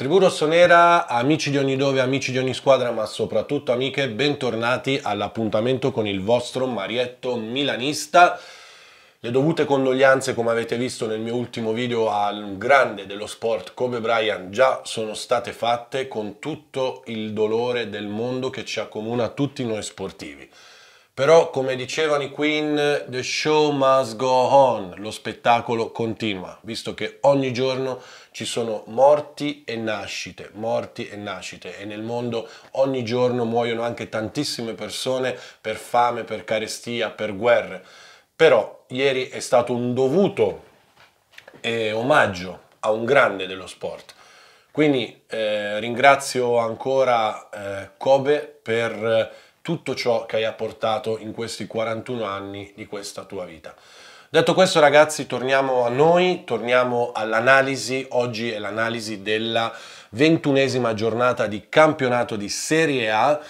Tribù Rossonera, amici di ogni dove, amici di ogni squadra, ma soprattutto amiche, bentornati all'appuntamento con il vostro Marietto Milanista. Le dovute condoglianze, come avete visto nel mio ultimo video, al grande dello sport Kobe Bryant già sono state fatte con tutto il dolore del mondo che ci accomuna tutti noi sportivi. Però, come dicevano i Queen, the show must go on, lo spettacolo continua, visto che ogni giorno ci sono morti e nascite, morti e nascite e nel mondo ogni giorno muoiono anche tantissime persone per fame, per carestia, per guerre. Però ieri è stato un dovuto eh, omaggio a un grande dello sport. Quindi eh, ringrazio ancora eh, Kobe per eh, tutto ciò che hai apportato in questi 41 anni di questa tua vita. Detto questo ragazzi torniamo a noi, torniamo all'analisi, oggi è l'analisi della ventunesima giornata di campionato di Serie A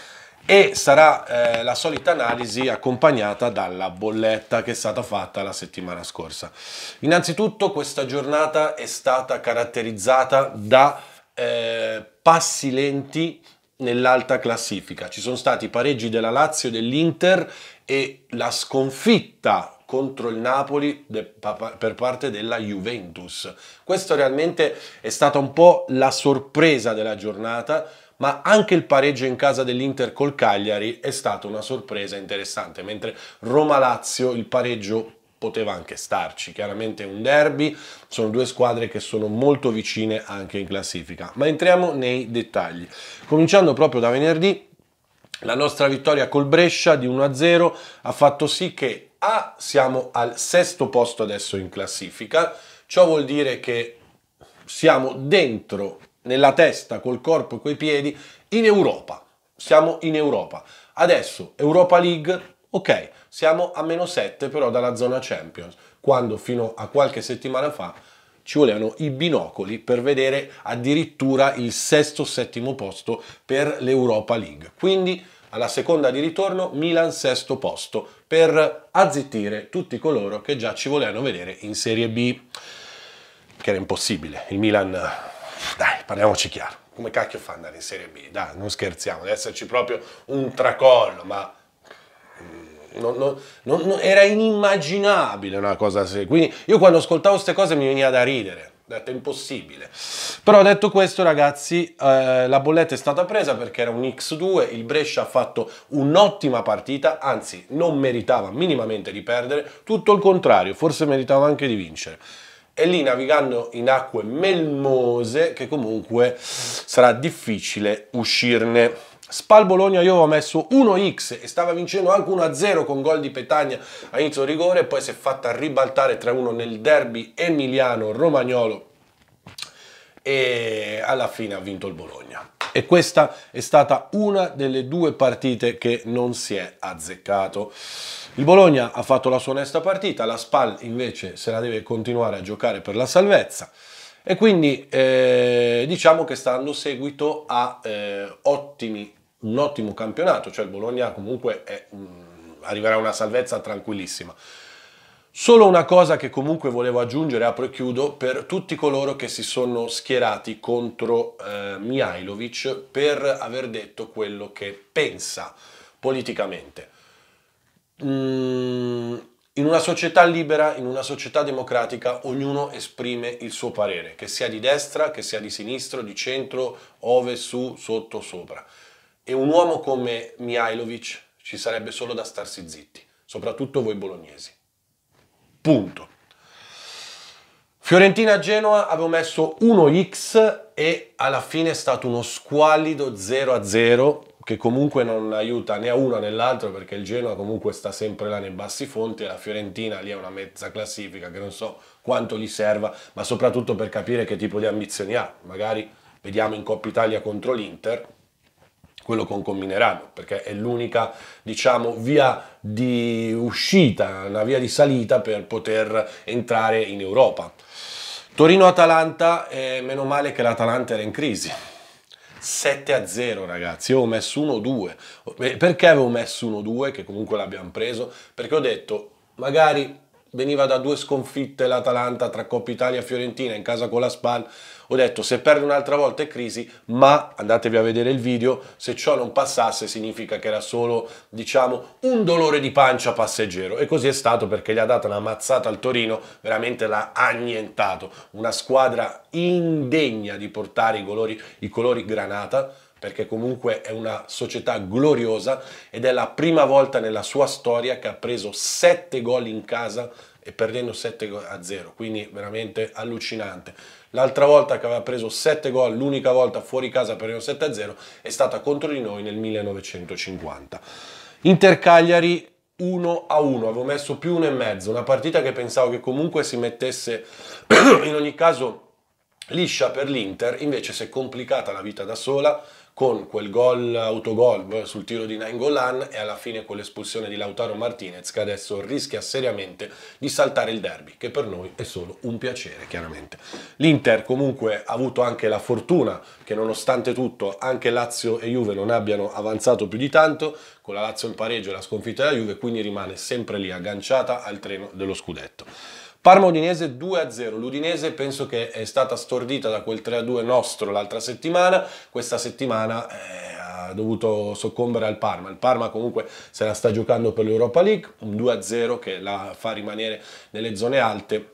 e sarà eh, la solita analisi accompagnata dalla bolletta che è stata fatta la settimana scorsa. Innanzitutto questa giornata è stata caratterizzata da eh, passi lenti nell'alta classifica. Ci sono stati i pareggi della Lazio e dell'Inter e la sconfitta contro il Napoli per parte della Juventus. Questo realmente è stata un po' la sorpresa della giornata, ma anche il pareggio in casa dell'Inter col Cagliari è stata una sorpresa interessante, mentre Roma-Lazio il pareggio poteva anche starci. Chiaramente un derby, sono due squadre che sono molto vicine anche in classifica. Ma entriamo nei dettagli. Cominciando proprio da venerdì, la nostra vittoria col Brescia di 1-0 ha fatto sì che a siamo al sesto posto adesso in classifica, ciò vuol dire che siamo dentro, nella testa, col corpo e coi piedi, in Europa. Siamo in Europa. Adesso Europa League, ok, siamo a meno 7 però dalla zona Champions, quando fino a qualche settimana fa ci volevano i binocoli per vedere addirittura il sesto settimo posto per l'Europa League. Quindi alla seconda di ritorno Milan sesto posto per azzittire tutti coloro che già ci volevano vedere in Serie B, che era impossibile. Il Milan, dai, parliamoci chiaro, come cacchio fa andare in Serie B? Dai, non scherziamo, deve esserci proprio un tracollo, ma... Mm, non, non, non, era inimmaginabile una cosa così. Quindi io quando ascoltavo queste cose mi veniva da ridere detto impossibile. Però detto questo ragazzi, eh, la bolletta è stata presa perché era un X2, il Brescia ha fatto un'ottima partita, anzi non meritava minimamente di perdere, tutto il contrario, forse meritava anche di vincere. E lì navigando in acque melmose che comunque sarà difficile uscirne. Spal Bologna io avevo messo 1x e stava vincendo anche 1-0 con gol di Petagna a inizio rigore, poi si è fatta ribaltare 3-1 nel derby emiliano-romagnolo e alla fine ha vinto il Bologna. E questa è stata una delle due partite che non si è azzeccato. Il Bologna ha fatto la sua onesta partita, la Spal invece se la deve continuare a giocare per la salvezza e quindi eh, diciamo che sta dando seguito a eh, ottimi un ottimo campionato, cioè il Bologna comunque è, mm, arriverà a una salvezza tranquillissima. Solo una cosa che comunque volevo aggiungere, apro e chiudo, per tutti coloro che si sono schierati contro eh, Mihailovic per aver detto quello che pensa politicamente. Mm, in una società libera, in una società democratica, ognuno esprime il suo parere, che sia di destra, che sia di sinistra, di centro, ove, su, sotto, sopra. E un uomo come Mihailovic ci sarebbe solo da starsi zitti, soprattutto voi bolognesi. Punto. Fiorentina-Genoa avevo messo 1x e alla fine è stato uno squallido 0-0 che comunque non aiuta né a uno né all'altro perché il Genoa comunque sta sempre là nei bassi fonti e la Fiorentina lì è una mezza classifica che non so quanto gli serva ma soprattutto per capire che tipo di ambizioni ha magari vediamo in Coppa Italia contro l'Inter quello con combineranno, perché è l'unica, diciamo, via di uscita, una via di salita per poter entrare in Europa. Torino-Atalanta, eh, meno male che l'Atalanta era in crisi. 7 a 0 ragazzi, io ho messo 1-2. Perché avevo messo 1-2, che comunque l'abbiamo preso? Perché ho detto, magari veniva da due sconfitte l'Atalanta tra Coppa Italia e Fiorentina in casa con la Spal. Ho detto se perde un'altra volta è crisi, ma andatevi a vedere il video, se ciò non passasse significa che era solo, diciamo, un dolore di pancia passeggero e così è stato perché gli ha dato una mazzata al Torino, veramente l'ha annientato, una squadra indegna di portare i colori, i colori granata perché comunque è una società gloriosa ed è la prima volta nella sua storia che ha preso 7 gol in casa e perdendo 7 a 0, quindi veramente allucinante. L'altra volta che aveva preso 7 gol, l'unica volta fuori casa perdendo 7 a 0, è stata contro di noi nel 1950. Inter Cagliari 1 a 1, avevo messo più e mezzo, una partita che pensavo che comunque si mettesse in ogni caso Liscia per l'Inter, invece si è complicata la vita da sola con quel gol autogol eh, sul tiro di Nainggolan e alla fine con l'espulsione di Lautaro Martinez che adesso rischia seriamente di saltare il derby, che per noi è solo un piacere chiaramente. L'Inter comunque ha avuto anche la fortuna che nonostante tutto anche Lazio e Juve non abbiano avanzato più di tanto, con la Lazio in pareggio e la sconfitta della Juve quindi rimane sempre lì agganciata al treno dello scudetto. Parma-Udinese 2-0, l'Udinese penso che è stata stordita da quel 3-2 nostro l'altra settimana, questa settimana eh, ha dovuto soccombere al Parma, il Parma comunque se la sta giocando per l'Europa League, un 2-0 che la fa rimanere nelle zone alte,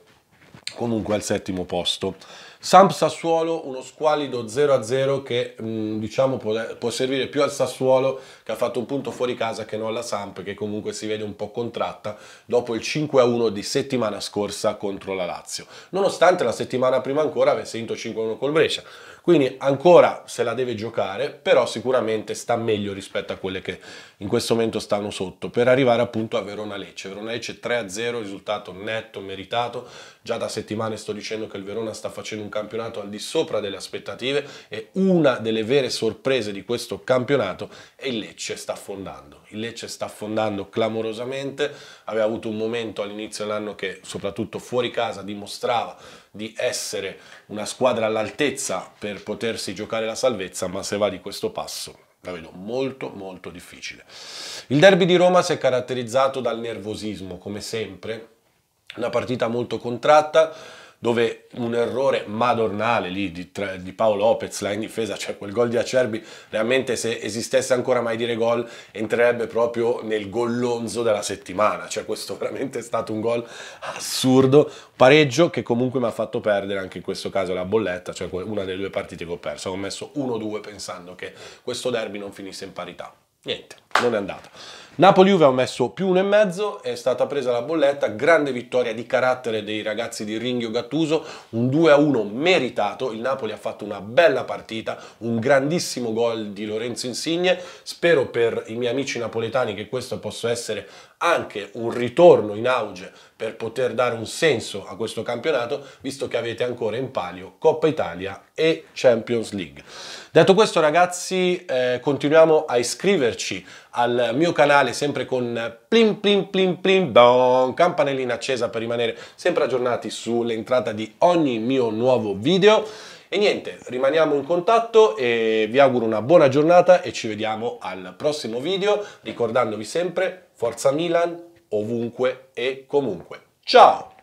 comunque al settimo posto. Samp Sassuolo, uno squalido 0-0 che mh, mm, diciamo può, può, servire più al Sassuolo che ha fatto un punto fuori casa che non alla Samp che comunque si vede un po' contratta dopo il 5-1 di settimana scorsa contro la Lazio. Nonostante la settimana prima ancora avesse vinto 5-1 col Brescia. Quindi ancora se la deve giocare, però sicuramente sta meglio rispetto a quelle che in questo momento stanno sotto, per arrivare appunto a Verona Lecce. Verona Lecce 3-0, risultato netto, meritato. Già da settimane sto dicendo che il Verona sta facendo un campionato al di sopra delle aspettative e una delle vere sorprese di questo campionato è il Lecce sta affondando. Il Lecce sta affondando clamorosamente, aveva avuto un momento all'inizio dell'anno che soprattutto fuori casa dimostrava di essere una squadra all'altezza per potersi giocare la salvezza, ma se va di questo passo la vedo molto molto difficile. Il derby di Roma si è caratterizzato dal nervosismo, come sempre, una partita molto contratta, dove un errore madornale lì di, di Paolo Lopez là in difesa, cioè quel gol di Acerbi, realmente se esistesse ancora mai dire gol entrerebbe proprio nel gollonzo della settimana, cioè questo veramente è stato un gol assurdo, pareggio che comunque mi ha fatto perdere anche in questo caso la bolletta, cioè una delle due partite che ho perso, ho messo 1-2 pensando che questo derby non finisse in parità, niente, non è andato. Napoli-Juve ha messo più uno e mezzo, è stata presa la bolletta, grande vittoria di carattere dei ragazzi di Ringhio Gattuso, un 2-1 meritato, il Napoli ha fatto una bella partita, un grandissimo gol di Lorenzo Insigne, spero per i miei amici napoletani che questo possa essere anche un ritorno in auge per poter dare un senso a questo campionato, visto che avete ancora in palio Coppa Italia e Champions League. Detto questo ragazzi, eh, continuiamo a iscriverci al mio canale sempre con plim plim plim plim don, campanellina accesa per rimanere sempre aggiornati sull'entrata di ogni mio nuovo video. E niente, rimaniamo in contatto e vi auguro una buona giornata e ci vediamo al prossimo video, ricordandovi sempre Forza Milan ovunque e comunque. Ciao!